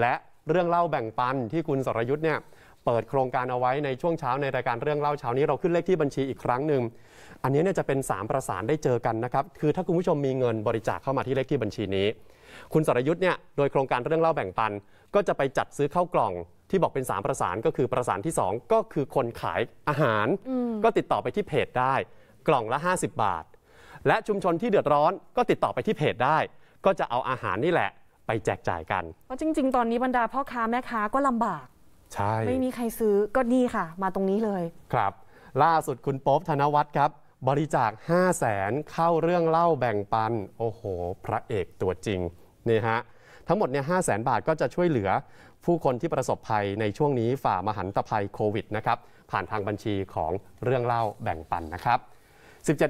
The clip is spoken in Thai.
และเรื่องเล่าแบ่งปันที่คุณสรยุทธ์เนี่ยเปิดโครงการเอาไว้ในช่วงเช้าในรายการเรื่องเล่าเช้านี้เราขึ้นเลขที่บัญชีอีกครั้งหนึ่งอันนี้เนี่ยจะเป็น 3 ประสานได้เจอกันนะครับคือถ้าคุณผู้ชมมีเงินบริจาคเข้ามาที่เลขที่บัญชีนี้ คุณสรยุทธ์เนี่ยโดยโครงการเรื่องเล่าแบ่งปันก็จะไปจัดซื้อเข้ากล่อง ที่บอกเป็น 3 ประสานก็คือประสานที่ 2 ก็คือคนขายอาหารก็ติดต่อไปที่เพจได้ กล่องละ 50 บาท และชุมชนที่เดือดร้อนก็ติดต่อไปที่เพจได้ ก็จะเอาอาหารนี่แหละไปแจกจ่ายกัน เพราะจริงๆ ตอนนี้บรรดาพ่อค้าแม่ค้าก็ลำบาก ใช่ ไม่มีใครซื้อก็นี่ค่ะ มาตรงนี้เลย ครับ ล่าสุดคุณป๊อบธนวัฒน์ครับ บริจาค 5 0 0แสนเข้าเรื่องเล่าแบ่งปัน โอ้โห พระเอกตัวจริงนี่ฮะทั้งหมดเนี่ยห้าแสนบาทก็จะช่วยเหลือผู้คนที่ประสบภัยในช่วงนี้ ฝ่ามหันตภัยโควิดนะครับ ผ่านทางบัญชีของเรื่องเล่าแบ่งปันนะครับ 17